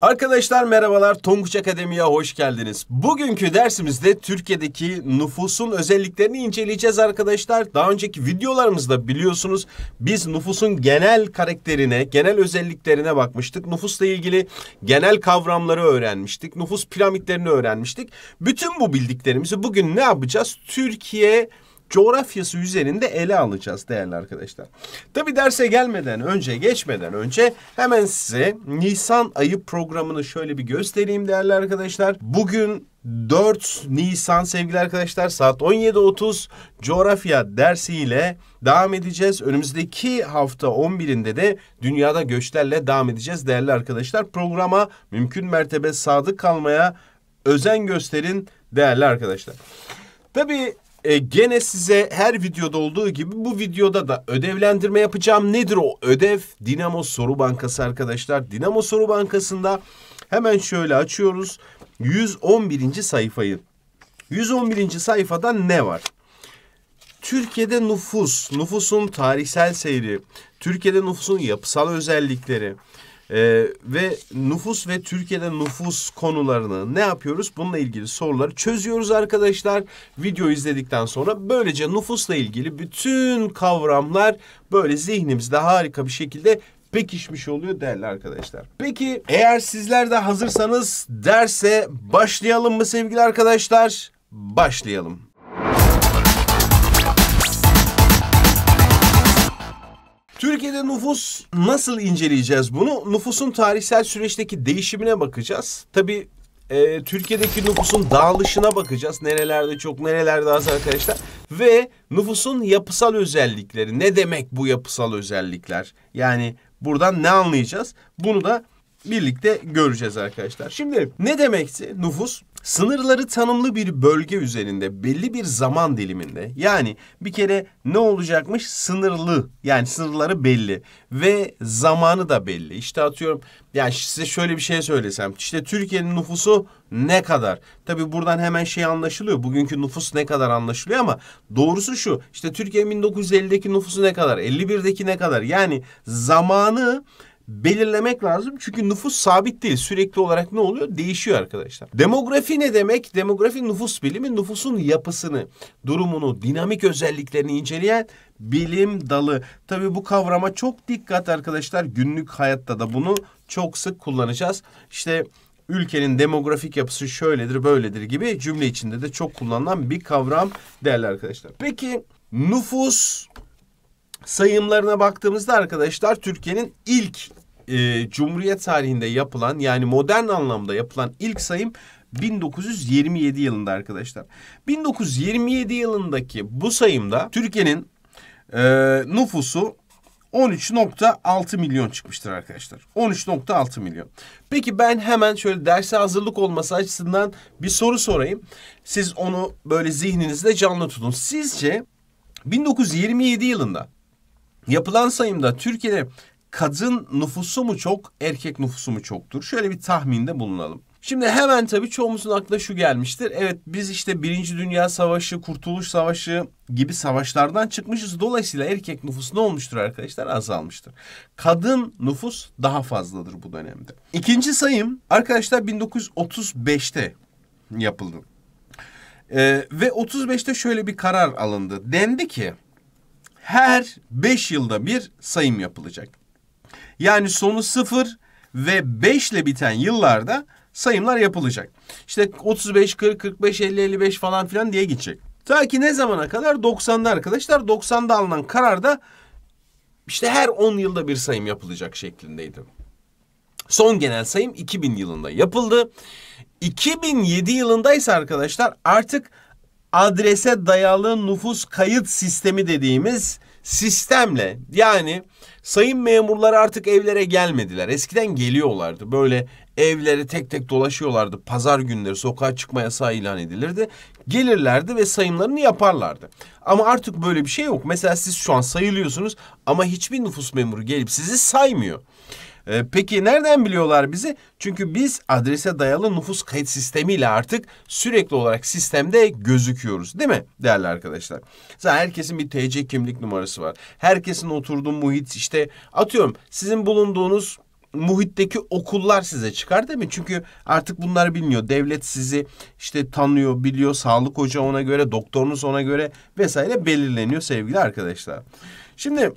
Arkadaşlar merhabalar Tonguç Akademi'ye hoş geldiniz. Bugünkü dersimizde Türkiye'deki nüfusun özelliklerini inceleyeceğiz arkadaşlar. Daha önceki videolarımızda biliyorsunuz biz nüfusun genel karakterine, genel özelliklerine bakmıştık. Nüfusla ilgili genel kavramları öğrenmiştik. Nüfus piramitlerini öğrenmiştik. Bütün bu bildiklerimizi bugün ne yapacağız? Türkiye coğrafyası üzerinde ele alacağız değerli arkadaşlar. Tabi derse gelmeden önce geçmeden önce hemen size Nisan ayı programını şöyle bir göstereyim değerli arkadaşlar. Bugün 4 Nisan sevgili arkadaşlar saat 17.30 coğrafya dersiyle devam edeceğiz. Önümüzdeki hafta 11'inde de dünyada göçlerle devam edeceğiz değerli arkadaşlar. Programa mümkün mertebe sadık kalmaya özen gösterin değerli arkadaşlar. Tabii e, gene size her videoda olduğu gibi bu videoda da ödevlendirme yapacağım. Nedir o ödev? Dinamo Soru Bankası arkadaşlar. Dinamo Soru Bankası'nda hemen şöyle açıyoruz. 111. sayfayı. 111. sayfada ne var? Türkiye'de nüfus, nüfusun tarihsel seyri, Türkiye'de nüfusun yapısal özellikleri, ee, ve nüfus ve Türkiye'de nüfus konularını ne yapıyoruz? Bununla ilgili soruları çözüyoruz arkadaşlar. Video izledikten sonra böylece nüfusla ilgili bütün kavramlar böyle zihnimizde harika bir şekilde pekişmiş oluyor değerli arkadaşlar. Peki eğer sizler de hazırsanız derse başlayalım mı sevgili arkadaşlar? Başlayalım. Türkiye'de nüfus nasıl inceleyeceğiz bunu? Nüfusun tarihsel süreçteki değişimine bakacağız. Tabii e, Türkiye'deki nüfusun dağılışına bakacağız. Nerelerde çok, nerelerde az arkadaşlar. Ve nüfusun yapısal özellikleri. Ne demek bu yapısal özellikler? Yani buradan ne anlayacağız? Bunu da birlikte göreceğiz arkadaşlar. Şimdi ne demekti nüfus? Sınırları tanımlı bir bölge üzerinde belli bir zaman diliminde yani bir kere ne olacakmış? Sınırlı yani sınırları belli ve zamanı da belli. İşte atıyorum yani size şöyle bir şey söylesem işte Türkiye'nin nüfusu ne kadar? Tabi buradan hemen şey anlaşılıyor bugünkü nüfus ne kadar anlaşılıyor ama doğrusu şu işte Türkiye 1950'deki nüfusu ne kadar? 51'deki ne kadar? Yani zamanı belirlemek lazım. Çünkü nüfus sabit değil. Sürekli olarak ne oluyor? Değişiyor arkadaşlar. Demografi ne demek? Demografi nüfus bilimi nüfusun yapısını, durumunu, dinamik özelliklerini inceleyen bilim dalı. Tabii bu kavrama çok dikkat arkadaşlar. Günlük hayatta da bunu çok sık kullanacağız. İşte ülkenin demografik yapısı şöyledir, böyledir gibi cümle içinde de çok kullanılan bir kavram değerli arkadaşlar. Peki nüfus sayımlarına baktığımızda arkadaşlar Türkiye'nin ilk e, Cumhuriyet tarihinde yapılan yani modern anlamda yapılan ilk sayım 1927 yılında arkadaşlar. 1927 yılındaki bu sayımda Türkiye'nin e, nüfusu 13.6 milyon çıkmıştır arkadaşlar. 13.6 milyon. Peki ben hemen şöyle derse hazırlık olması açısından bir soru sorayım. Siz onu böyle zihninizde canlı tutun. Sizce 1927 yılında yapılan sayımda Türkiye'de kadın nüfusu mu çok, erkek nüfusu mu çoktur? Şöyle bir tahminde bulunalım. Şimdi hemen tabii çoğumuzun aklına şu gelmiştir. Evet biz işte Birinci Dünya Savaşı, Kurtuluş Savaşı gibi savaşlardan çıkmışız. Dolayısıyla erkek nüfus ne olmuştur arkadaşlar? Azalmıştır. Kadın nüfus daha fazladır bu dönemde. İkinci sayım arkadaşlar 1935'te yapıldı. Ee, ve 35'te şöyle bir karar alındı. Dendi ki her 5 yılda bir sayım yapılacak. Yani sonu sıfır ve 5 ile biten yıllarda sayımlar yapılacak. İşte 35, 40, 45, 50, 55 falan filan diye gidecek. Ta ki ne zamana kadar? 90'da arkadaşlar. 90'da alınan karar da işte her 10 yılda bir sayım yapılacak şeklindeydi. Son genel sayım 2000 yılında yapıldı. 2007 yılındaysa arkadaşlar artık adrese dayalı nüfus kayıt sistemi dediğimiz sistemle yani sayın memurlar artık evlere gelmediler. Eskiden geliyorlardı. Böyle evlere tek tek dolaşıyorlardı. Pazar günleri sokağa çıkma yasağı ilan edilirdi. Gelirlerdi ve sayımlarını yaparlardı. Ama artık böyle bir şey yok. Mesela siz şu an sayılıyorsunuz ama hiçbir nüfus memuru gelip sizi saymıyor. E, peki nereden biliyorlar bizi? Çünkü biz adrese dayalı nüfus kayıt sistemiyle artık sürekli olarak sistemde gözüküyoruz değil mi değerli arkadaşlar? Zaten herkesin bir TC kimlik numarası var. Herkesin oturduğu muhit işte atıyorum sizin bulunduğunuz muhitteki okullar size çıkar değil mi? Çünkü artık bunlar bilmiyor. Devlet sizi işte tanıyor, biliyor. Sağlık hoca ona göre, doktorunuz ona göre vesaire belirleniyor sevgili arkadaşlar. Şimdi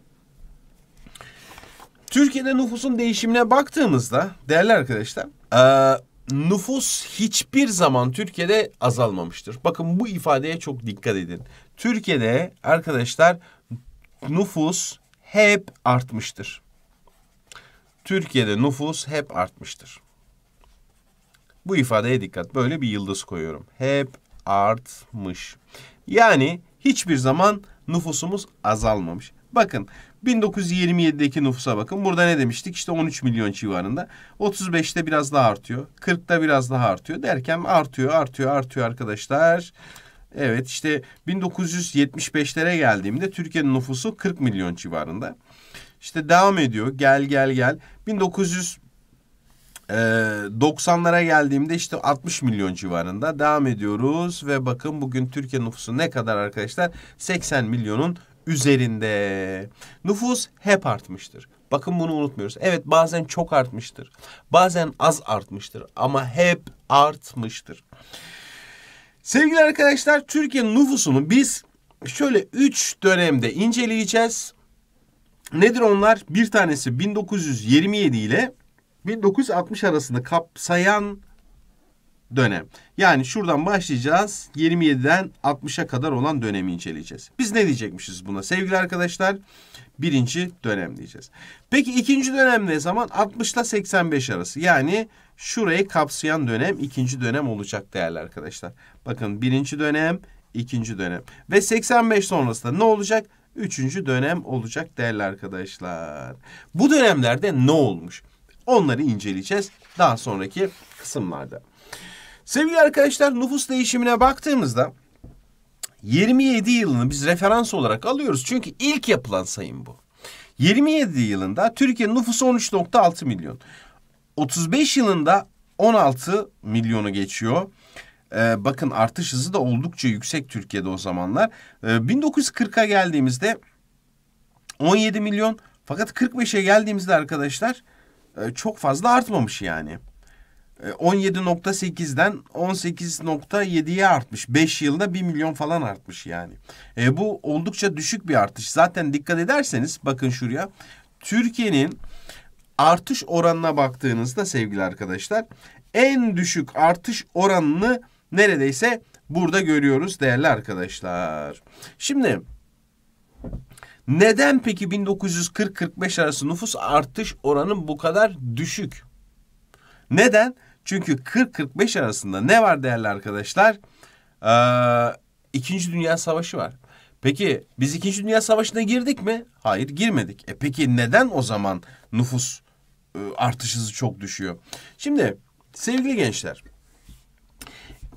Türkiye'de nüfusun değişimine baktığımızda değerli arkadaşlar e, nüfus hiçbir zaman Türkiye'de azalmamıştır. Bakın bu ifadeye çok dikkat edin. Türkiye'de arkadaşlar nüfus hep artmıştır. Türkiye'de nüfus hep artmıştır. Bu ifadeye dikkat. Böyle bir yıldız koyuyorum. Hep artmış. Yani hiçbir zaman nüfusumuz azalmamış. Bakın 1927'deki nüfusa bakın. Burada ne demiştik? İşte 13 milyon civarında. 35'te biraz daha artıyor. 40'ta biraz daha artıyor derken artıyor, artıyor, artıyor arkadaşlar. Evet işte 1975'lere geldiğimde Türkiye'nin nüfusu 40 milyon civarında. İşte devam ediyor. Gel gel gel. 1990'lara e, geldiğimde işte 60 milyon civarında devam ediyoruz ve bakın bugün Türkiye nüfusu ne kadar arkadaşlar 80 milyonun üzerinde. Nüfus hep artmıştır. Bakın bunu unutmuyoruz. Evet bazen çok artmıştır. Bazen az artmıştır ama hep artmıştır. Sevgili arkadaşlar Türkiye'nin nüfusunu biz şöyle üç dönemde inceleyeceğiz. Nedir onlar? Bir tanesi 1927 ile 1960 arasında kapsayan dönem. Yani şuradan başlayacağız. 27'den 60'a kadar olan dönemi inceleyeceğiz. Biz ne diyecekmişiz buna sevgili arkadaşlar? Birinci dönem diyeceğiz. Peki ikinci dönem ne zaman? 60 ile 85 arası. Yani şurayı kapsayan dönem ikinci dönem olacak değerli arkadaşlar. Bakın birinci dönem, ikinci dönem. Ve 85 sonrası da ne olacak? Üçüncü dönem olacak değerli arkadaşlar. Bu dönemlerde ne olmuş? Onları inceleyeceğiz daha sonraki kısımlarda. Sevgili arkadaşlar nüfus değişimine baktığımızda 27 yılını biz referans olarak alıyoruz. Çünkü ilk yapılan sayım bu. 27 yılında Türkiye'nin nüfusu 13.6 milyon. 35 yılında 16 milyonu geçiyor. Ee, bakın artış hızı da oldukça yüksek Türkiye'de o zamanlar. Ee, 1940'a geldiğimizde 17 milyon fakat 45'e geldiğimizde arkadaşlar e, çok fazla artmamış yani. 17.8'den e, 18.7'ye artmış. 5 yılda 1 milyon falan artmış yani. E, bu oldukça düşük bir artış. Zaten dikkat ederseniz bakın şuraya. Türkiye'nin artış oranına baktığınızda sevgili arkadaşlar en düşük artış oranını neredeyse burada görüyoruz değerli arkadaşlar. Şimdi neden peki 1940-45 arası nüfus artış oranı bu kadar düşük? Neden? Çünkü 40-45 arasında ne var değerli arkadaşlar? Ee, İkinci Dünya Savaşı var. Peki biz İkinci Dünya Savaşı'na girdik mi? Hayır girmedik. E peki neden o zaman nüfus e, artış hızı çok düşüyor? Şimdi sevgili gençler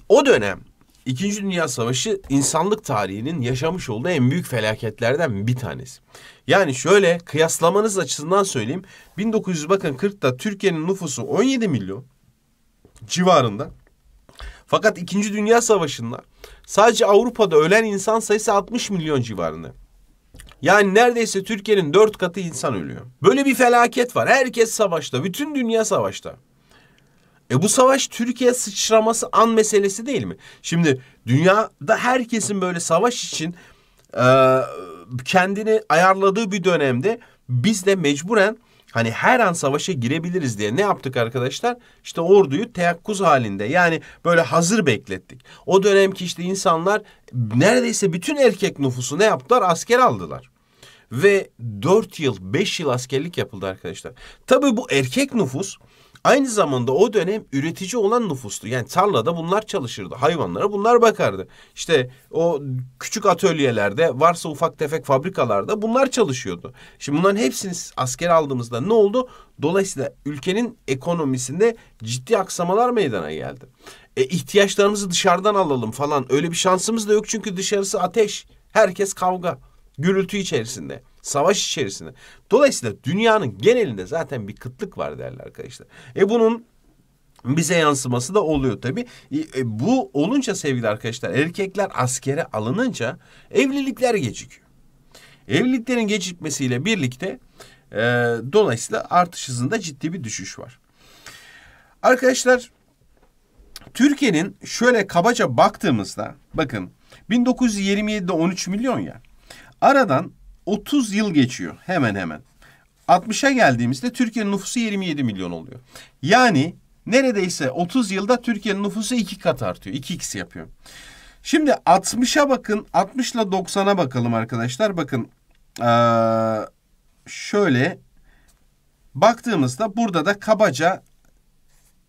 o dönem İkinci Dünya Savaşı insanlık tarihinin yaşamış olduğu en büyük felaketlerden bir tanesi. Yani şöyle kıyaslamanız açısından söyleyeyim. 1900 Türkiye'nin nüfusu 17 milyon civarında. Fakat 2. Dünya Savaşı'nda sadece Avrupa'da ölen insan sayısı 60 milyon civarında. Yani neredeyse Türkiye'nin dört katı insan ölüyor. Böyle bir felaket var. Herkes savaşta. Bütün dünya savaşta. E bu savaş Türkiye sıçraması an meselesi değil mi? Şimdi dünyada herkesin böyle savaş için e, kendini ayarladığı bir dönemde biz de mecburen Hani her an savaşa girebiliriz diye ne yaptık arkadaşlar? İşte orduyu teyakkuz halinde yani böyle hazır beklettik. O dönemki işte insanlar neredeyse bütün erkek nüfusu ne yaptılar? Asker aldılar. Ve dört yıl, beş yıl askerlik yapıldı arkadaşlar. Tabii bu erkek nüfus Aynı zamanda o dönem üretici olan nüfustu. Yani tarlada bunlar çalışırdı. Hayvanlara bunlar bakardı. İşte o küçük atölyelerde varsa ufak tefek fabrikalarda bunlar çalışıyordu. Şimdi bunların hepsini asker aldığımızda ne oldu? Dolayısıyla ülkenin ekonomisinde ciddi aksamalar meydana geldi. E, ihtiyaçlarımızı dışarıdan alalım falan öyle bir şansımız da yok çünkü dışarısı ateş. Herkes kavga, gürültü içerisinde. Savaş içerisinde. Dolayısıyla dünyanın genelinde zaten bir kıtlık var değerli arkadaşlar. E bunun bize yansıması da oluyor tabii. E, e, bu olunca sevgili arkadaşlar erkekler askere alınınca evlilikler gecikiyor. Evliliklerin gecikmesiyle birlikte e, dolayısıyla artış hızında ciddi bir düşüş var. Arkadaşlar Türkiye'nin şöyle kabaca baktığımızda bakın 1927'de 13 milyon ya. Aradan 30 yıl geçiyor hemen hemen. 60'a geldiğimizde Türkiye'nin nüfusu 27 milyon oluyor. Yani neredeyse 30 yılda Türkiye'nin nüfusu 2 kat artıyor. 2x yapıyor. Şimdi 60'a bakın. 60 ile 90'a bakalım arkadaşlar. Bakın şöyle baktığımızda burada da kabaca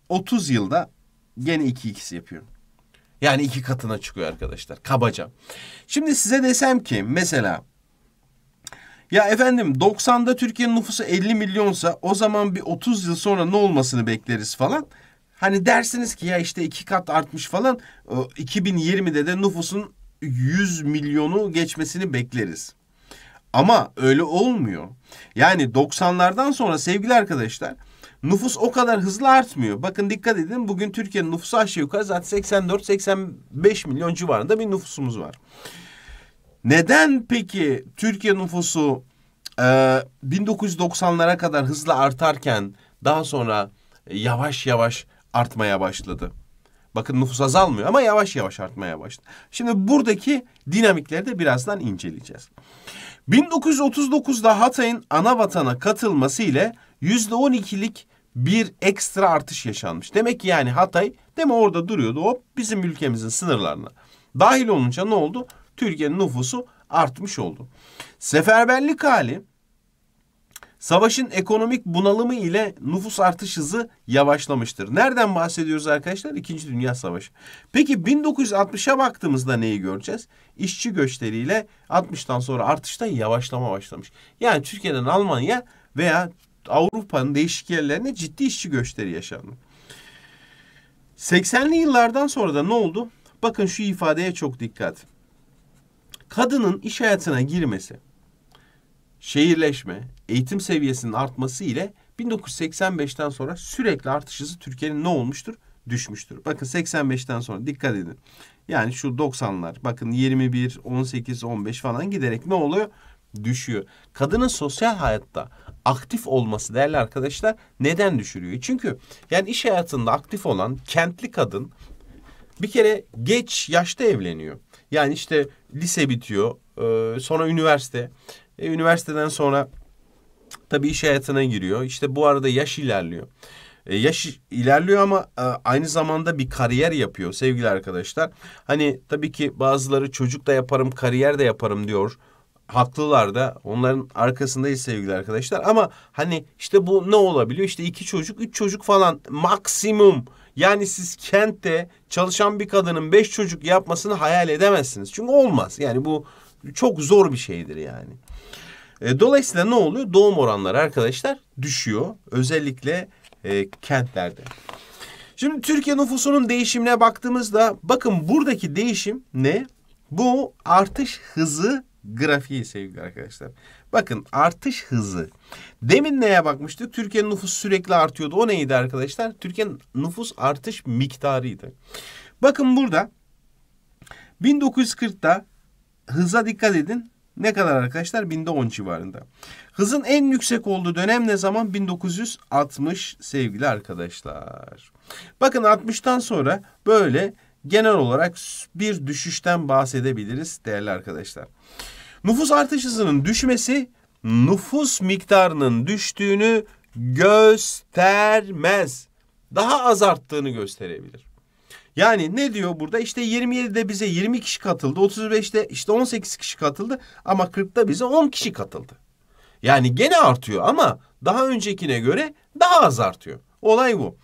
30 yılda gene 2x yapıyor. Yani iki katına çıkıyor arkadaşlar kabaca. Şimdi size desem ki mesela ya efendim 90'da Türkiye'nin nüfusu 50 milyonsa o zaman bir 30 yıl sonra ne olmasını bekleriz falan. Hani dersiniz ki ya işte iki kat artmış falan 2020'de de nüfusun 100 milyonu geçmesini bekleriz. Ama öyle olmuyor. Yani 90'lardan sonra sevgili arkadaşlar nüfus o kadar hızlı artmıyor. Bakın dikkat edin bugün Türkiye'nin nüfusu aşağı yukarı zaten 84-85 milyon civarında bir nüfusumuz var. Neden peki Türkiye nüfusu e, 1990'lara kadar hızla artarken daha sonra yavaş yavaş artmaya başladı? Bakın nüfus azalmıyor ama yavaş yavaş artmaya başladı. Şimdi buradaki dinamikleri de birazdan inceleyeceğiz. 1939'da Hatay'ın ana vatana katılması ile %12'lik bir ekstra artış yaşanmış. Demek ki yani Hatay deme orada duruyordu hop bizim ülkemizin sınırlarına. Dahil olunca ne oldu? Türkiye'nin nüfusu artmış oldu. Seferberlik hali savaşın ekonomik bunalımı ile nüfus artış hızı yavaşlamıştır. Nereden bahsediyoruz arkadaşlar? İkinci Dünya Savaşı. Peki 1960'a baktığımızda neyi göreceğiz? İşçi göçleriyle 60'tan sonra artışta yavaşlama başlamış. Yani Türkiye'den Almanya veya Avrupa'nın değişik yerlerine ciddi işçi göçleri yaşandı. 80'li yıllardan sonra da ne oldu? Bakın şu ifadeye çok dikkat. Kadının iş hayatına girmesi, şehirleşme, eğitim seviyesinin artması ile 1985'ten sonra sürekli artış hızı Türkiye'nin ne olmuştur? Düşmüştür. Bakın 85'ten sonra dikkat edin. Yani şu 90'lar bakın 21, 18, 15 falan giderek ne oluyor? Düşüyor. Kadının sosyal hayatta aktif olması değerli arkadaşlar neden düşürüyor? Çünkü yani iş hayatında aktif olan kentli kadın bir kere geç yaşta evleniyor. Yani işte lise bitiyor. E, sonra üniversite. E, üniversiteden sonra tabii iş hayatına giriyor. İşte bu arada yaş ilerliyor. E, yaş ilerliyor ama e, aynı zamanda bir kariyer yapıyor sevgili arkadaşlar. Hani tabii ki bazıları çocuk da yaparım, kariyer de yaparım diyor. Haklılar da onların arkasındayız sevgili arkadaşlar. Ama hani işte bu ne olabiliyor? İşte iki çocuk, üç çocuk falan maksimum yani siz kentte çalışan bir kadının beş çocuk yapmasını hayal edemezsiniz. Çünkü olmaz. Yani bu çok zor bir şeydir yani. E, dolayısıyla ne oluyor? Doğum oranları arkadaşlar düşüyor. Özellikle e, kentlerde. Şimdi Türkiye nüfusunun değişimine baktığımızda bakın buradaki değişim ne? Bu artış hızı grafiği sevgili arkadaşlar. Bakın artış hızı. Demin neye bakmıştık? Türkiye'nin nüfus sürekli artıyordu. O neydi arkadaşlar? Türkiye'nin nüfus artış miktarıydı. Bakın burada 1940'da hıza dikkat edin. Ne kadar arkadaşlar? Binde 10 civarında. Hızın en yüksek olduğu dönem ne zaman? 1960 sevgili arkadaşlar. Bakın 60'tan sonra böyle genel olarak bir düşüşten bahsedebiliriz değerli arkadaşlar. Nüfus artış hızının düşmesi nüfus miktarının düştüğünü göstermez. Daha az arttığını gösterebilir. Yani ne diyor burada? İşte 27'de bize 20 kişi katıldı. 35'te işte 18 kişi katıldı ama 40'ta bize 10 kişi katıldı. Yani gene artıyor ama daha öncekine göre daha az artıyor. Olay bu.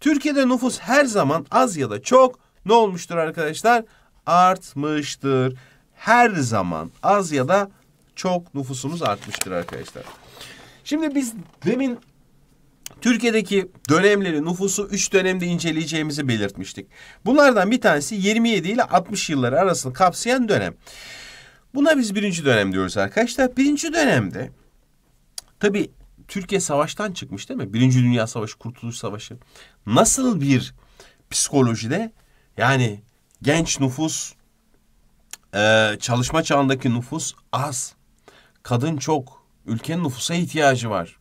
Türkiye'de nüfus her zaman az ya da çok ne olmuştur arkadaşlar? Artmıştır her zaman az ya da çok nüfusumuz artmıştır arkadaşlar. Şimdi biz demin Türkiye'deki dönemleri, nüfusu 3 dönemde inceleyeceğimizi belirtmiştik. Bunlardan bir tanesi 27 ile 60 yılları arasını kapsayan dönem. Buna biz birinci dönem diyoruz arkadaşlar. Birinci dönemde tabi Türkiye savaştan çıkmış değil mi? Birinci Dünya Savaşı, Kurtuluş Savaşı. Nasıl bir psikolojide yani genç nüfus ee, çalışma çağındaki nüfus az. Kadın çok. Ülkenin nüfusa ihtiyacı var.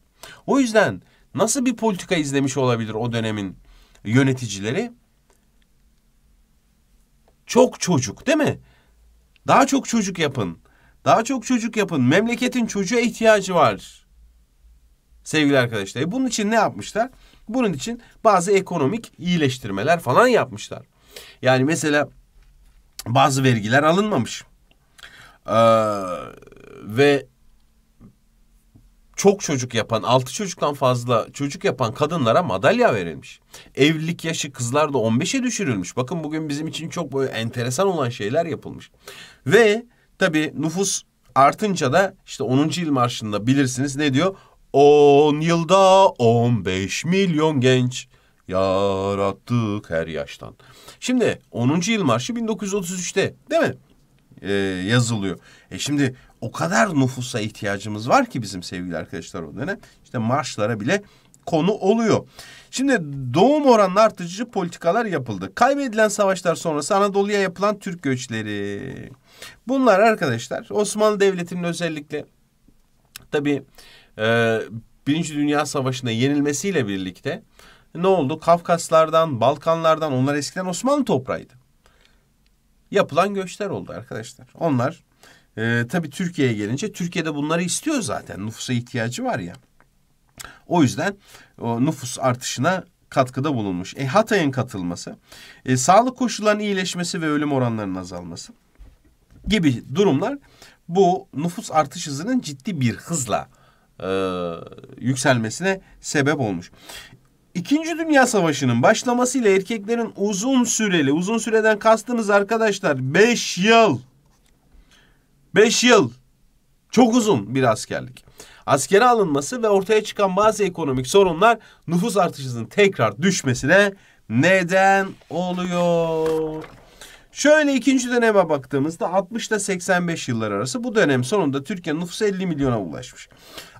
O yüzden nasıl bir politika izlemiş olabilir o dönemin yöneticileri? Çok çocuk değil mi? Daha çok çocuk yapın. Daha çok çocuk yapın. Memleketin çocuğa ihtiyacı var. Sevgili arkadaşlar. bunun için ne yapmışlar? Bunun için bazı ekonomik iyileştirmeler falan yapmışlar. Yani mesela bazı vergiler alınmamış. Ee, ve çok çocuk yapan, altı çocuktan fazla çocuk yapan kadınlara madalya verilmiş. Evlilik yaşı kızlarda 15'e düşürülmüş. Bakın bugün bizim için çok böyle enteresan olan şeyler yapılmış. Ve tabii nüfus artınca da işte 10. yıl marşında bilirsiniz ne diyor? 10 yılda 15 milyon genç yarattık her yaştan. Şimdi 10. Yıl Marşı 1933'te değil mi? Ee, yazılıyor. E şimdi o kadar nüfusa ihtiyacımız var ki bizim sevgili arkadaşlar o dönem. İşte marşlara bile konu oluyor. Şimdi doğum oranını artıcı politikalar yapıldı. Kaybedilen savaşlar sonrası Anadolu'ya yapılan Türk göçleri. Bunlar arkadaşlar Osmanlı Devleti'nin özellikle tabii e, Birinci Dünya Savaşı'nda yenilmesiyle birlikte ne oldu? Kafkaslardan, Balkanlardan onlar eskiden Osmanlı toprağıydı. Yapılan göçler oldu arkadaşlar. Onlar e, tabii Türkiye'ye gelince Türkiye'de bunları istiyor zaten. Nüfusa ihtiyacı var ya. O yüzden o nüfus artışına katkıda bulunmuş. E, Hatay'ın katılması, e, sağlık koşullarının iyileşmesi ve ölüm oranlarının azalması gibi durumlar bu nüfus artış hızının ciddi bir hızla e, yükselmesine sebep olmuş. İkinci Dünya Savaşı'nın başlamasıyla erkeklerin uzun süreli, uzun süreden kastımız arkadaşlar 5 yıl. 5 yıl. Çok uzun bir askerlik. Askere alınması ve ortaya çıkan bazı ekonomik sorunlar nüfus artışının tekrar düşmesine neden oluyor. Şöyle ikinci döneme baktığımızda 60 ile 85 yıllar arası bu dönem sonunda Türkiye nüfusu 50 milyona ulaşmış.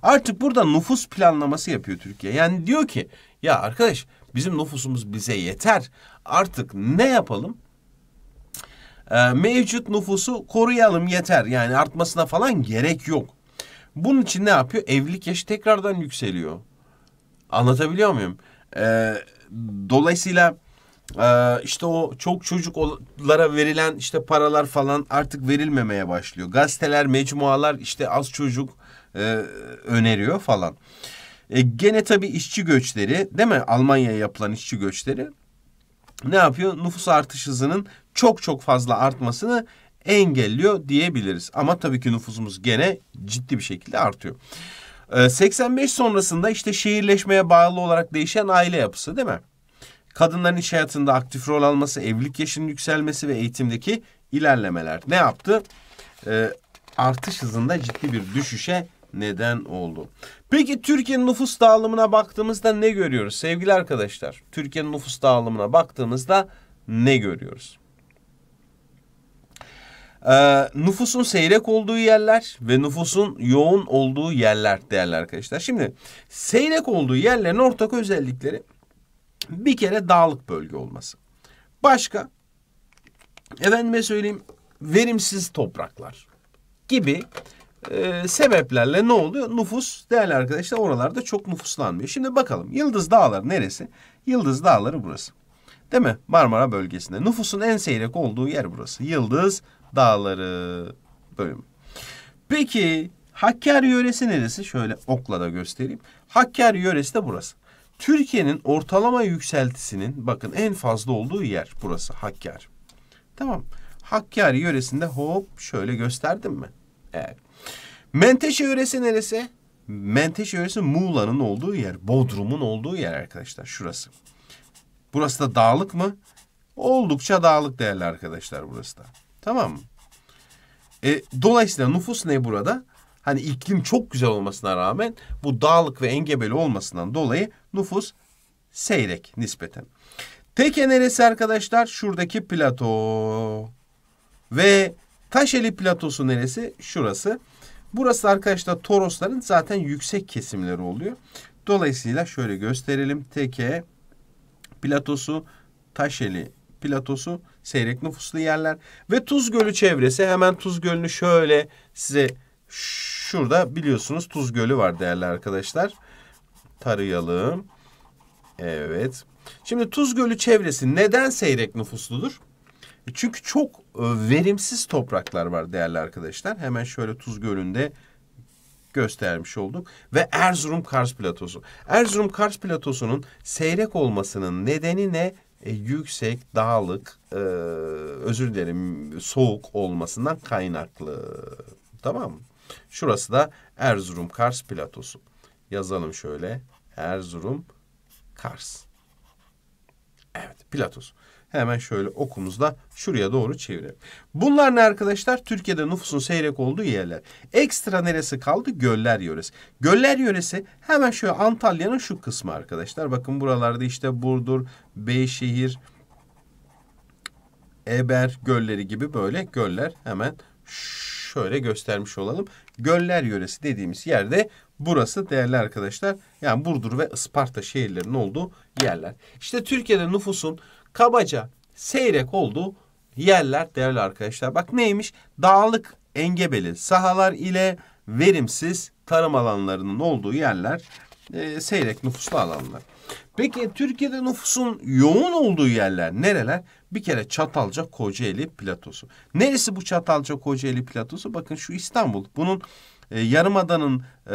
Artık burada nüfus planlaması yapıyor Türkiye. Yani diyor ki ya arkadaş bizim nüfusumuz bize yeter. Artık ne yapalım? Ee, mevcut nüfusu koruyalım yeter. Yani artmasına falan gerek yok. Bunun için ne yapıyor? Evlilik yaşı tekrardan yükseliyor. Anlatabiliyor muyum? Ee, dolayısıyla e, işte o çok çocuklara verilen işte paralar falan artık verilmemeye başlıyor. Gazeteler, mecmualar işte az çocuk e, öneriyor falan. E, gene tabii işçi göçleri değil mi? Almanya'ya yapılan işçi göçleri ne yapıyor? Nüfus artış hızının çok çok fazla artmasını engelliyor diyebiliriz. Ama tabii ki nüfusumuz gene ciddi bir şekilde artıyor. 85 e, sonrasında işte şehirleşmeye bağlı olarak değişen aile yapısı değil mi? Kadınların iş hayatında aktif rol alması, evlilik yaşının yükselmesi ve eğitimdeki ilerlemeler ne yaptı? Ee, artış hızında ciddi bir düşüşe neden oldu. Peki Türkiye'nin nüfus dağılımına baktığımızda ne görüyoruz sevgili arkadaşlar? Türkiye'nin nüfus dağılımına baktığımızda ne görüyoruz? Ee, nüfusun seyrek olduğu yerler ve nüfusun yoğun olduğu yerler değerli arkadaşlar. Şimdi seyrek olduğu yerlerin ortak özellikleri bir kere dağlık bölge olması. Başka efendime söyleyeyim verimsiz topraklar gibi ee, sebeplerle ne oluyor? Nüfus değerli arkadaşlar oralarda çok nüfuslanmıyor. Şimdi bakalım Yıldız Dağları neresi? Yıldız Dağları burası. Değil mi? Marmara bölgesinde. Nüfusun en seyrek olduğu yer burası. Yıldız Dağları bölümü. Peki Hakkari yöresi neresi? Şöyle okla da göstereyim. Hakkari yöresi de burası. Türkiye'nin ortalama yükseltisinin bakın en fazla olduğu yer burası Hakkari. Tamam. Hakkari yöresinde hop şöyle gösterdim mi? Evet. Menteşe yöresi neresi? Menteşe yöresi Muğla'nın olduğu yer. Bodrum'un olduğu yer arkadaşlar şurası. Burası da dağlık mı? Oldukça dağlık değerli arkadaşlar burası da. Tamam mı? E, dolayısıyla nüfus ne burada? Hani iklim çok güzel olmasına rağmen bu dağlık ve engebeli olmasından dolayı nüfus seyrek nispeten. Teke neresi arkadaşlar? Şuradaki plato. Ve Taşeli platosu neresi? Şurası. Burası arkadaşlar torosların zaten yüksek kesimleri oluyor. Dolayısıyla şöyle gösterelim. TK, platosu, taşeli platosu, seyrek nüfuslu yerler ve Tuz Gölü çevresi. Hemen Tuz Gölü'nü şöyle size şurada biliyorsunuz Tuz Gölü var değerli arkadaşlar. Tarayalım. Evet. Şimdi Tuz Gölü çevresi neden seyrek nüfusludur? Çünkü çok e, verimsiz topraklar var değerli arkadaşlar. Hemen şöyle Tuz Gölü'nde göstermiş olduk. Ve Erzurum Kars Platosu. Erzurum Kars Platosu'nun seyrek olmasının nedeni ne? E, yüksek, dağlık, e, özür dilerim soğuk olmasından kaynaklı. Tamam mı? Şurası da Erzurum Kars Platosu. Yazalım şöyle. Erzurum Kars. Evet, Platosu. Hemen şöyle okumuzla şuraya doğru çevirelim. Bunlar ne arkadaşlar? Türkiye'de nüfusun seyrek olduğu yerler. Ekstra neresi kaldı? Göller yöresi. Göller yöresi hemen şöyle Antalya'nın şu kısmı arkadaşlar. Bakın buralarda işte Burdur, Beyşehir, Eber gölleri gibi böyle göller hemen şöyle göstermiş olalım. Göller yöresi dediğimiz yerde burası değerli arkadaşlar. Yani Burdur ve Isparta şehirlerinin olduğu yerler. İşte Türkiye'de nüfusun kabaca seyrek olduğu yerler değerli arkadaşlar. Bak neymiş? Dağlık engebeli sahalar ile verimsiz tarım alanlarının olduğu yerler e, seyrek nüfuslu alanlar. Peki Türkiye'de nüfusun yoğun olduğu yerler nereler? Bir kere Çatalca Kocaeli platosu. Neresi bu Çatalca Kocaeli platosu? Bakın şu İstanbul. Bunun e, yarımadanın e,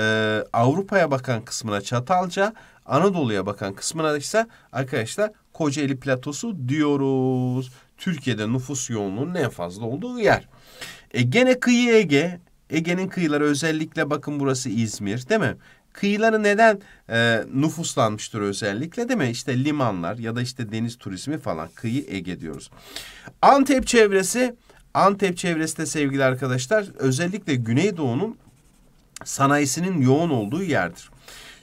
Avrupa'ya bakan kısmına Çatalca, Anadolu'ya bakan kısmına ise arkadaşlar Kocaeli Platosu diyoruz. Türkiye'de nüfus yoğunluğunun en fazla olduğu yer. E gene kıyı Ege. Ege'nin kıyıları özellikle bakın burası İzmir değil mi? Kıyıları neden e, nüfuslanmıştır özellikle değil mi? İşte limanlar ya da işte deniz turizmi falan kıyı Ege diyoruz. Antep çevresi Antep çevresi de sevgili arkadaşlar özellikle Güneydoğu'nun sanayisinin yoğun olduğu yerdir.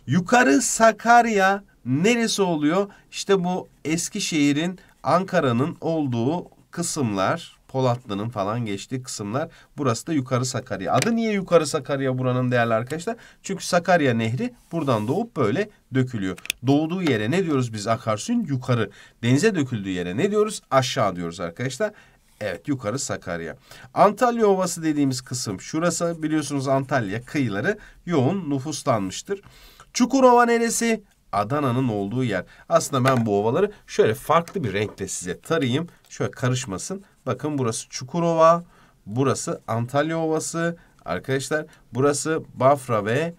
Yukarı Sakarya Neresi oluyor? İşte bu Eskişehir'in, Ankara'nın olduğu kısımlar, Polatlı'nın falan geçtiği kısımlar. Burası da Yukarı Sakarya. Adı niye Yukarı Sakarya buranın değerli arkadaşlar? Çünkü Sakarya Nehri buradan doğup böyle dökülüyor. Doğduğu yere ne diyoruz biz akarsuyun? Yukarı. Denize döküldüğü yere ne diyoruz? Aşağı diyoruz arkadaşlar. Evet yukarı Sakarya. Antalya Ovası dediğimiz kısım şurası biliyorsunuz Antalya kıyıları yoğun nüfuslanmıştır. Çukurova neresi? Adana'nın olduğu yer. Aslında ben bu ovaları şöyle farklı bir renkle size tarayayım. Şöyle karışmasın. Bakın burası Çukurova, burası Antalya Ovası. Arkadaşlar burası Bafra ve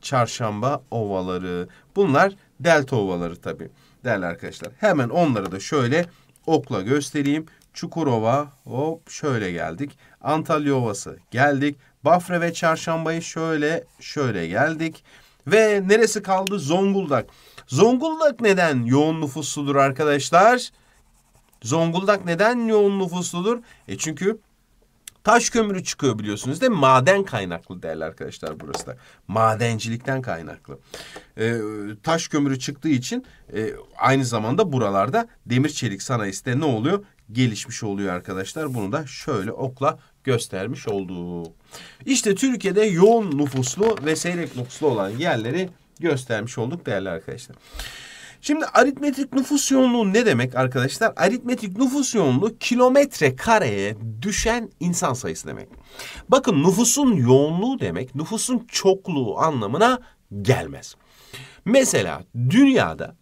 Çarşamba Ovaları. Bunlar delta ovaları tabii değerli arkadaşlar. Hemen onları da şöyle okla göstereyim. Çukurova hop şöyle geldik. Antalya Ovası geldik. Bafra ve Çarşamba'yı şöyle şöyle geldik. Ve neresi kaldı? Zonguldak. Zonguldak neden yoğun nüfusludur arkadaşlar? Zonguldak neden yoğun nüfusludur? E çünkü taş kömürü çıkıyor biliyorsunuz değil mi? Maden kaynaklı değerli arkadaşlar burası da. Madencilikten kaynaklı. E, taş kömürü çıktığı için e, aynı zamanda buralarda demir çelik sanayisi de ne oluyor? Gelişmiş oluyor arkadaşlar. Bunu da şöyle okla göstermiş olduk. İşte Türkiye'de yoğun nüfuslu ve seyrek nüfuslu olan yerleri göstermiş olduk değerli arkadaşlar. Şimdi aritmetik nüfus yoğunluğu ne demek arkadaşlar? Aritmetik nüfus yoğunluğu kilometre kareye düşen insan sayısı demek. Bakın nüfusun yoğunluğu demek nüfusun çokluğu anlamına gelmez. Mesela dünyada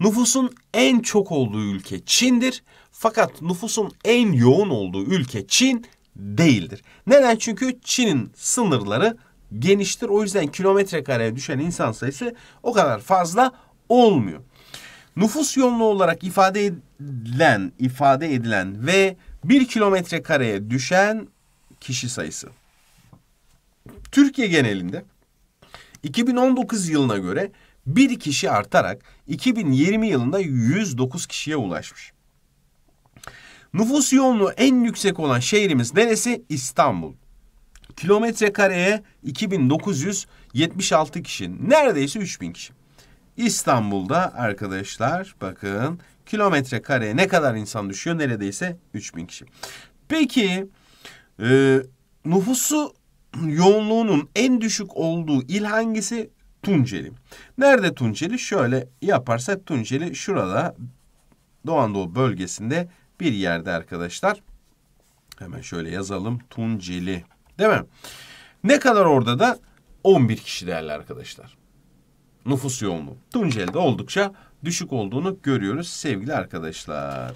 nüfusun en çok olduğu ülke Çin'dir. Fakat nüfusun en yoğun olduğu ülke Çin değildir. Neden? Çünkü Çin'in sınırları geniştir. O yüzden kilometre kareye düşen insan sayısı o kadar fazla olmuyor. Nüfus yoğunluğu olarak ifade edilen, ifade edilen ve bir kilometre kareye düşen kişi sayısı. Türkiye genelinde 2019 yılına göre bir kişi artarak 2020 yılında 109 kişiye ulaşmış. Nüfus yoğunluğu en yüksek olan şehrimiz neresi? İstanbul. Kilometre kareye 2976 kişi. Neredeyse 3000 kişi. İstanbul'da arkadaşlar bakın kilometre kareye ne kadar insan düşüyor? Neredeyse 3000 kişi. Peki e, nüfusu yoğunluğunun en düşük olduğu il hangisi? Tunceli. Nerede Tunceli? Şöyle yaparsak Tunceli şurada Doğan Doğu bölgesinde bir yerde arkadaşlar. Hemen şöyle yazalım. Tunceli. Değil mi? Ne kadar orada da 11 kişi değerli arkadaşlar. Nüfus yoğunluğu. Tunceli'de oldukça düşük olduğunu görüyoruz sevgili arkadaşlar.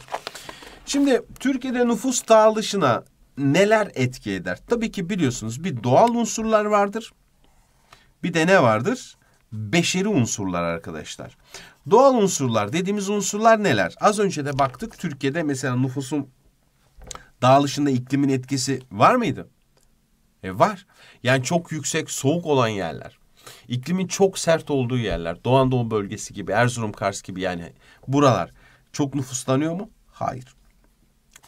Şimdi Türkiye'de nüfus dağılışına neler etki eder? Tabii ki biliyorsunuz bir doğal unsurlar vardır. Bir de ne vardır? beşeri unsurlar arkadaşlar. Doğal unsurlar dediğimiz unsurlar neler? Az önce de baktık Türkiye'de mesela nüfusun dağılışında iklimin etkisi var mıydı? E var. Yani çok yüksek soğuk olan yerler. İklimin çok sert olduğu yerler. Doğan Doğu bölgesi gibi, Erzurum, Kars gibi yani buralar çok nüfuslanıyor mu? Hayır.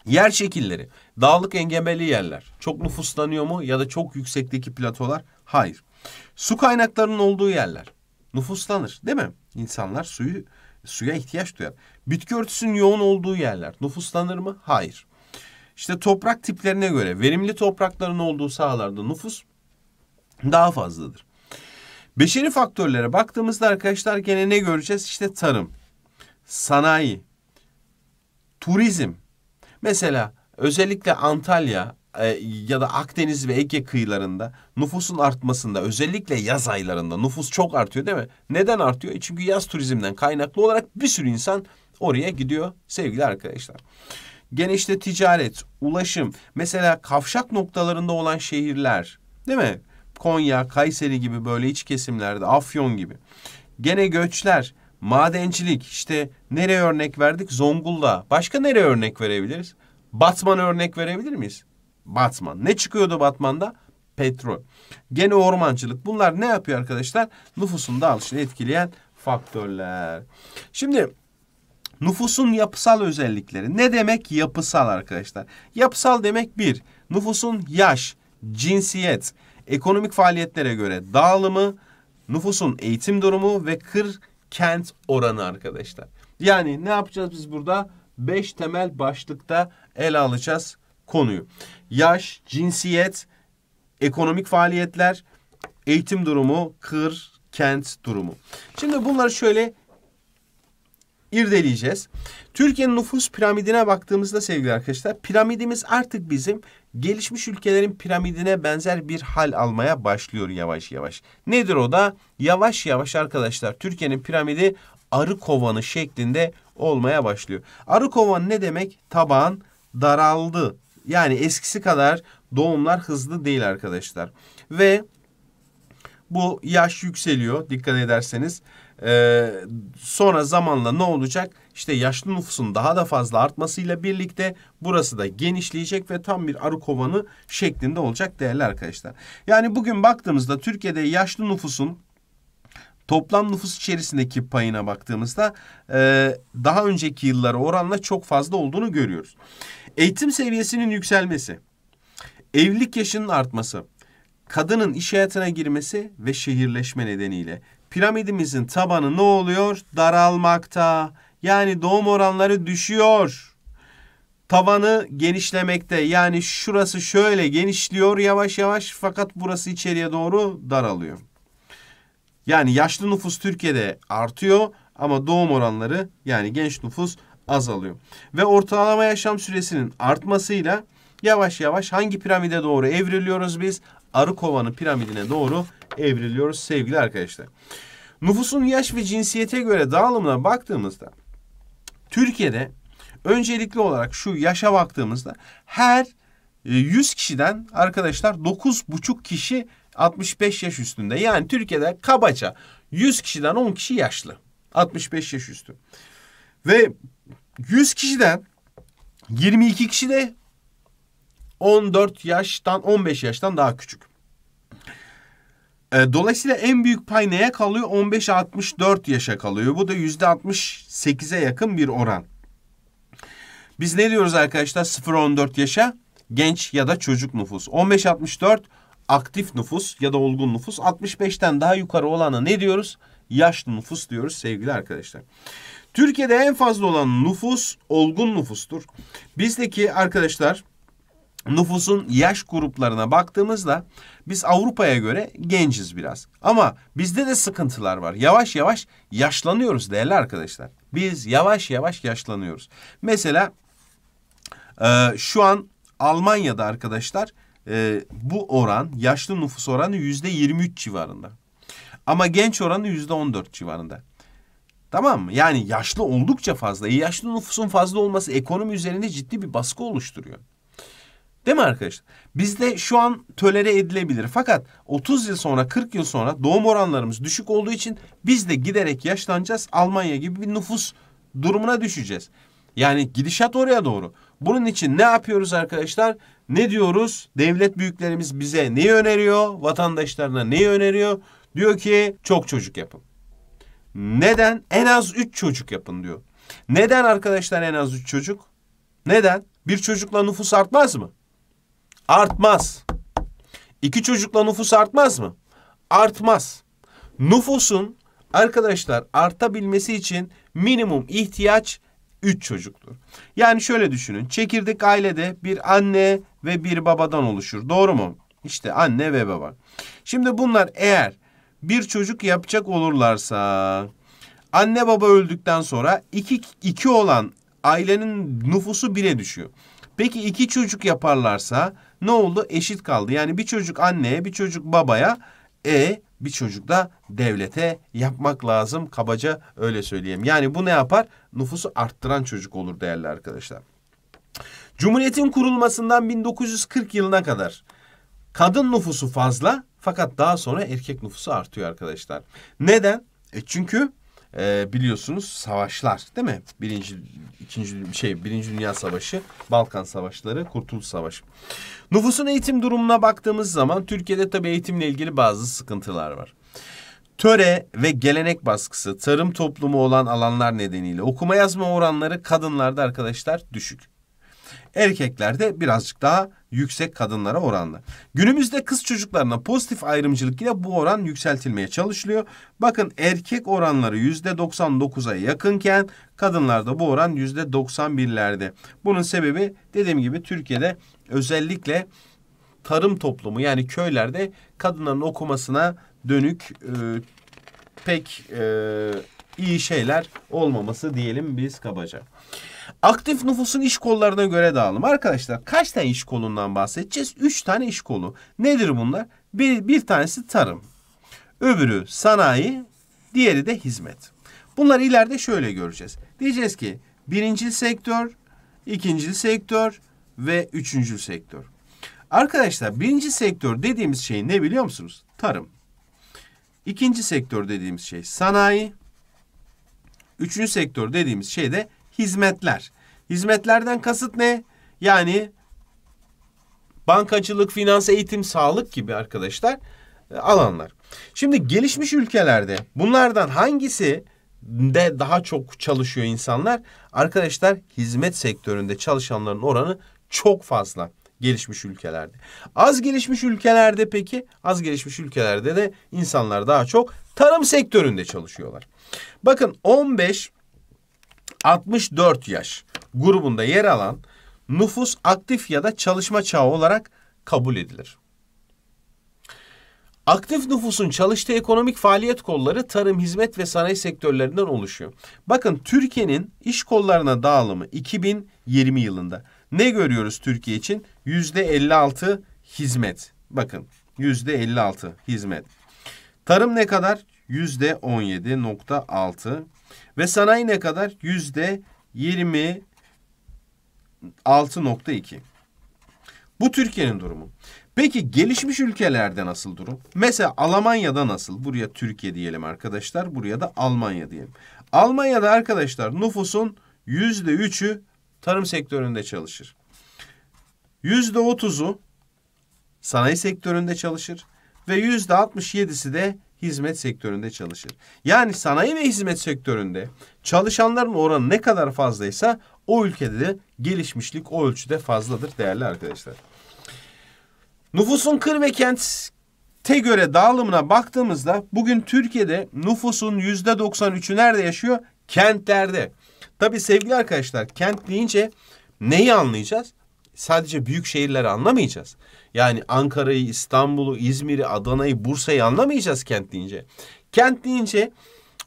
Yer şekilleri, dağlık engebeli yerler çok nüfuslanıyor mu ya da çok yüksekteki platolar? Hayır. Su kaynaklarının olduğu yerler nüfuslanır değil mi? İnsanlar suyu suya ihtiyaç duyar. Bitki örtüsünün yoğun olduğu yerler nüfuslanır mı? Hayır. İşte toprak tiplerine göre verimli toprakların olduğu sahalarda nüfus daha fazladır. Beşeri faktörlere baktığımızda arkadaşlar gene ne göreceğiz? İşte tarım, sanayi, turizm. Mesela özellikle Antalya, e, ya da Akdeniz ve Ege kıyılarında nüfusun artmasında özellikle yaz aylarında nüfus çok artıyor değil mi? Neden artıyor? E, çünkü yaz turizmden kaynaklı olarak bir sürü insan oraya gidiyor sevgili arkadaşlar. Gene işte ticaret, ulaşım, mesela kavşak noktalarında olan şehirler değil mi? Konya, Kayseri gibi böyle iç kesimlerde, Afyon gibi. Gene göçler, madencilik işte nereye örnek verdik? Zonguldak. Başka nereye örnek verebiliriz? Batman örnek verebilir miyiz? Batman. Ne çıkıyordu Batman'da? Petrol. Gene ormancılık. Bunlar ne yapıyor arkadaşlar? Nüfusun dağılışını etkileyen faktörler. Şimdi nüfusun yapısal özellikleri. Ne demek yapısal arkadaşlar? Yapısal demek bir, nüfusun yaş, cinsiyet, ekonomik faaliyetlere göre dağılımı, nüfusun eğitim durumu ve kır kent oranı arkadaşlar. Yani ne yapacağız biz burada? Beş temel başlıkta ele alacağız konuyu. Yaş, cinsiyet, ekonomik faaliyetler, eğitim durumu, kır, kent durumu. Şimdi bunları şöyle irdeleyeceğiz. Türkiye'nin nüfus piramidine baktığımızda sevgili arkadaşlar piramidimiz artık bizim gelişmiş ülkelerin piramidine benzer bir hal almaya başlıyor yavaş yavaş. Nedir o da? Yavaş yavaş arkadaşlar Türkiye'nin piramidi arı kovanı şeklinde olmaya başlıyor. Arı kovanı ne demek? Tabağın daraldı yani eskisi kadar doğumlar hızlı değil arkadaşlar. Ve bu yaş yükseliyor dikkat ederseniz. Ee, sonra zamanla ne olacak? İşte yaşlı nüfusun daha da fazla artmasıyla birlikte burası da genişleyecek ve tam bir arı kovanı şeklinde olacak değerli arkadaşlar. Yani bugün baktığımızda Türkiye'de yaşlı nüfusun Toplam nüfus içerisindeki payına baktığımızda e, daha önceki yıllara oranla çok fazla olduğunu görüyoruz. Eğitim seviyesinin yükselmesi, evlilik yaşının artması, kadının iş hayatına girmesi ve şehirleşme nedeniyle piramidimizin tabanı ne oluyor? Daralmakta. Yani doğum oranları düşüyor. Tavanı genişlemekte. Yani şurası şöyle genişliyor yavaş yavaş fakat burası içeriye doğru daralıyor. Yani yaşlı nüfus Türkiye'de artıyor ama doğum oranları yani genç nüfus azalıyor. Ve ortalama yaşam süresinin artmasıyla yavaş yavaş hangi piramide doğru evriliyoruz biz? Arı kovanı piramidine doğru evriliyoruz sevgili arkadaşlar. Nüfusun yaş ve cinsiyete göre dağılımına baktığımızda Türkiye'de öncelikli olarak şu yaşa baktığımızda her 100 e, kişiden arkadaşlar 9,5 kişi 65 yaş üstünde. Yani Türkiye'de kabaca 100 kişiden 10 kişi yaşlı. 65 yaş üstü. Ve 100 kişiden 22 kişi de 14 yaştan 15 yaştan daha küçük. Ee, dolayısıyla en büyük pay neye kalıyor? 15-64 yaşa kalıyor. Bu da yüzde %68'e yakın bir oran. Biz ne diyoruz arkadaşlar 0-14 yaşa? Genç ya da çocuk nüfus. 15-64 aktif nüfus ya da olgun nüfus 65'ten daha yukarı olana ne diyoruz? Yaşlı nüfus diyoruz sevgili arkadaşlar. Türkiye'de en fazla olan nüfus olgun nüfustur. Bizdeki arkadaşlar nüfusun yaş gruplarına baktığımızda biz Avrupa'ya göre genciz biraz. Ama bizde de sıkıntılar var. Yavaş yavaş yaşlanıyoruz değerli arkadaşlar. Biz yavaş yavaş yaşlanıyoruz. Mesela şu an Almanya'da arkadaşlar e, bu oran yaşlı nüfus oranı yüzde 23 civarında. Ama genç oranı yüzde 14 civarında. Tamam mı? Yani yaşlı oldukça fazla. E, yaşlı nüfusun fazla olması ekonomi üzerinde ciddi bir baskı oluşturuyor. Değil mi arkadaşlar? Bizde şu an tölere edilebilir. Fakat 30 yıl sonra 40 yıl sonra doğum oranlarımız düşük olduğu için biz de giderek yaşlanacağız. Almanya gibi bir nüfus durumuna düşeceğiz. Yani gidişat oraya doğru. Bunun için ne yapıyoruz arkadaşlar? ne diyoruz? Devlet büyüklerimiz bize neyi öneriyor? Vatandaşlarına neyi öneriyor? Diyor ki çok çocuk yapın. Neden? En az üç çocuk yapın diyor. Neden arkadaşlar en az üç çocuk? Neden? Bir çocukla nüfus artmaz mı? Artmaz. İki çocukla nüfus artmaz mı? Artmaz. Nüfusun arkadaşlar artabilmesi için minimum ihtiyaç 3 çocuktur. Yani şöyle düşünün. Çekirdek ailede bir anne, ve bir babadan oluşur. Doğru mu? İşte anne ve baba. Şimdi bunlar eğer bir çocuk yapacak olurlarsa anne baba öldükten sonra iki, iki olan ailenin nüfusu bire düşüyor. Peki iki çocuk yaparlarsa ne oldu? Eşit kaldı. Yani bir çocuk anneye, bir çocuk babaya, e bir çocuk da devlete yapmak lazım. Kabaca öyle söyleyeyim. Yani bu ne yapar? Nüfusu arttıran çocuk olur değerli arkadaşlar. Cumhuriyetin kurulmasından 1940 yılına kadar kadın nüfusu fazla fakat daha sonra erkek nüfusu artıyor arkadaşlar. Neden? E çünkü e, biliyorsunuz savaşlar değil mi? Birinci, ikinci şey birinci dünya savaşı, Balkan savaşları, Kurtuluş Savaşı. Nüfusun eğitim durumuna baktığımız zaman Türkiye'de tabii eğitimle ilgili bazı sıkıntılar var. Töre ve gelenek baskısı, tarım toplumu olan alanlar nedeniyle okuma yazma oranları kadınlarda arkadaşlar düşük. Erkeklerde birazcık daha yüksek kadınlara oranlı. Günümüzde kız çocuklarına pozitif ayrımcılık ile bu oran yükseltilmeye çalışılıyor. Bakın erkek oranları yüzde %99'a yakınken kadınlarda bu oran yüzde %91'lerde. Bunun sebebi dediğim gibi Türkiye'de özellikle tarım toplumu yani köylerde kadınların okumasına dönük e, pek e, iyi şeyler olmaması diyelim biz kabaca. Aktif nüfusun iş kollarına göre dağılım. Arkadaşlar kaç tane iş kolundan bahsedeceğiz? 3 tane iş kolu. Nedir bunlar? Bir, bir tanesi tarım. Öbürü sanayi. Diğeri de hizmet. Bunları ileride şöyle göreceğiz. Diyeceğiz ki birinci sektör, ikinci sektör ve üçüncü sektör. Arkadaşlar birinci sektör dediğimiz şey ne biliyor musunuz? Tarım. İkinci sektör dediğimiz şey sanayi. Üçüncü sektör dediğimiz şey de hizmetler. Hizmetlerden kasıt ne? Yani bankacılık, finans, eğitim, sağlık gibi arkadaşlar e, alanlar. Şimdi gelişmiş ülkelerde bunlardan hangisi de daha çok çalışıyor insanlar? Arkadaşlar hizmet sektöründe çalışanların oranı çok fazla gelişmiş ülkelerde. Az gelişmiş ülkelerde peki az gelişmiş ülkelerde de insanlar daha çok tarım sektöründe çalışıyorlar. Bakın 15 64 yaş grubunda yer alan nüfus aktif ya da çalışma çağı olarak kabul edilir. Aktif nüfusun çalıştığı ekonomik faaliyet kolları tarım, hizmet ve sanayi sektörlerinden oluşuyor. Bakın Türkiye'nin iş kollarına dağılımı 2020 yılında. Ne görüyoruz Türkiye için? %56 hizmet. Bakın %56 hizmet. Tarım ne kadar? %17.6. Ve sanayi ne kadar? Yüzde 26.2. Bu Türkiye'nin durumu. Peki gelişmiş ülkelerde nasıl durum? Mesela Almanya'da nasıl? Buraya Türkiye diyelim arkadaşlar. Buraya da Almanya diyelim. Almanya'da arkadaşlar nüfusun yüzde üçü tarım sektöründe çalışır. Yüzde otuzu sanayi sektöründe çalışır. Ve yüzde altmış yedisi de hizmet sektöründe çalışır. Yani sanayi ve hizmet sektöründe çalışanların oranı ne kadar fazlaysa o ülkede de gelişmişlik o ölçüde fazladır değerli arkadaşlar. Nüfusun kır ve kent te göre dağılımına baktığımızda bugün Türkiye'de nüfusun yüzde 93'ü nerede yaşıyor? Kentlerde. Tabi sevgili arkadaşlar kent deyince neyi anlayacağız? sadece büyük şehirleri anlamayacağız. Yani Ankara'yı, İstanbul'u, İzmir'i, Adana'yı, Bursa'yı anlamayacağız kent deyince. Kent deyince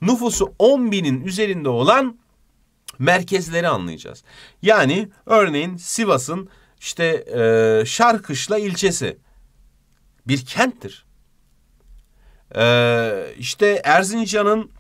nüfusu 10 binin üzerinde olan merkezleri anlayacağız. Yani örneğin Sivas'ın işte e, Şarkışla ilçesi bir kenttir. E, işte Erzincan'ın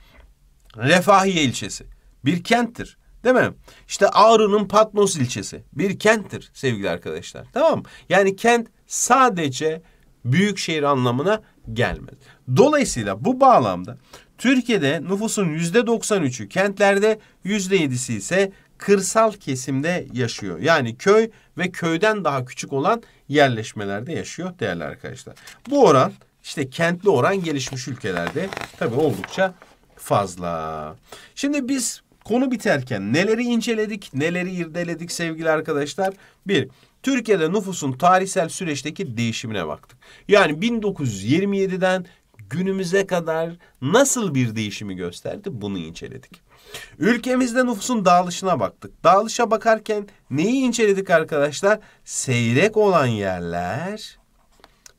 Refahiye ilçesi bir kenttir. Değil mi? İşte Ağrı'nın Patmos ilçesi bir kenttir sevgili arkadaşlar. Tamam mı? Yani kent sadece büyük şehir anlamına gelmez. Dolayısıyla bu bağlamda Türkiye'de nüfusun yüzde 93'ü kentlerde, yüzde 7'si ise kırsal kesimde yaşıyor. Yani köy ve köyden daha küçük olan yerleşmelerde yaşıyor değerli arkadaşlar. Bu oran işte kentli oran gelişmiş ülkelerde tabii oldukça fazla. Şimdi biz Konu biterken neleri inceledik, neleri irdeledik sevgili arkadaşlar? Bir, Türkiye'de nüfusun tarihsel süreçteki değişimine baktık. Yani 1927'den günümüze kadar nasıl bir değişimi gösterdi bunu inceledik. Ülkemizde nüfusun dağılışına baktık. Dağılışa bakarken neyi inceledik arkadaşlar? Seyrek olan yerler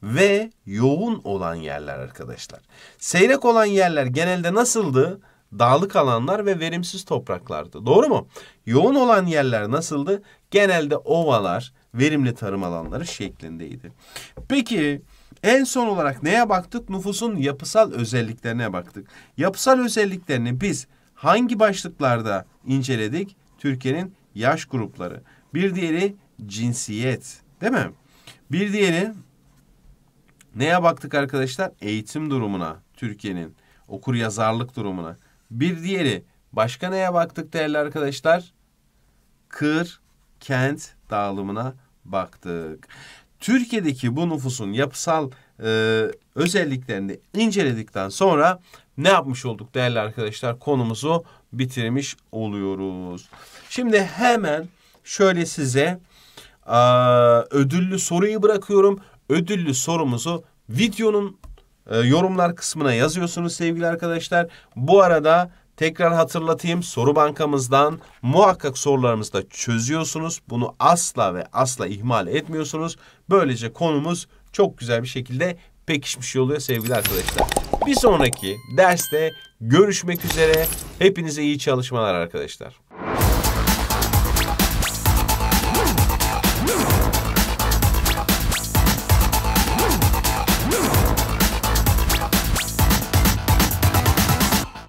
ve yoğun olan yerler arkadaşlar. Seyrek olan yerler genelde nasıldı? dağlık alanlar ve verimsiz topraklardı. Doğru mu? Yoğun olan yerler nasıldı? Genelde ovalar, verimli tarım alanları şeklindeydi. Peki en son olarak neye baktık? Nüfusun yapısal özelliklerine baktık. Yapısal özelliklerini biz hangi başlıklarda inceledik? Türkiye'nin yaş grupları. Bir diğeri cinsiyet, değil mi? Bir diğeri neye baktık arkadaşlar? Eğitim durumuna Türkiye'nin, okur yazarlık durumuna. Bir diğeri başka neye baktık değerli arkadaşlar? Kır, kent dağılımına baktık. Türkiye'deki bu nüfusun yapısal e, özelliklerini inceledikten sonra ne yapmış olduk değerli arkadaşlar? Konumuzu bitirmiş oluyoruz. Şimdi hemen şöyle size e, ödüllü soruyu bırakıyorum. Ödüllü sorumuzu videonun e, yorumlar kısmına yazıyorsunuz sevgili arkadaşlar. Bu arada tekrar hatırlatayım soru bankamızdan muhakkak sorularımızı da çözüyorsunuz. Bunu asla ve asla ihmal etmiyorsunuz. Böylece konumuz çok güzel bir şekilde pekişmiş oluyor sevgili arkadaşlar. Bir sonraki derste görüşmek üzere. Hepinize iyi çalışmalar arkadaşlar.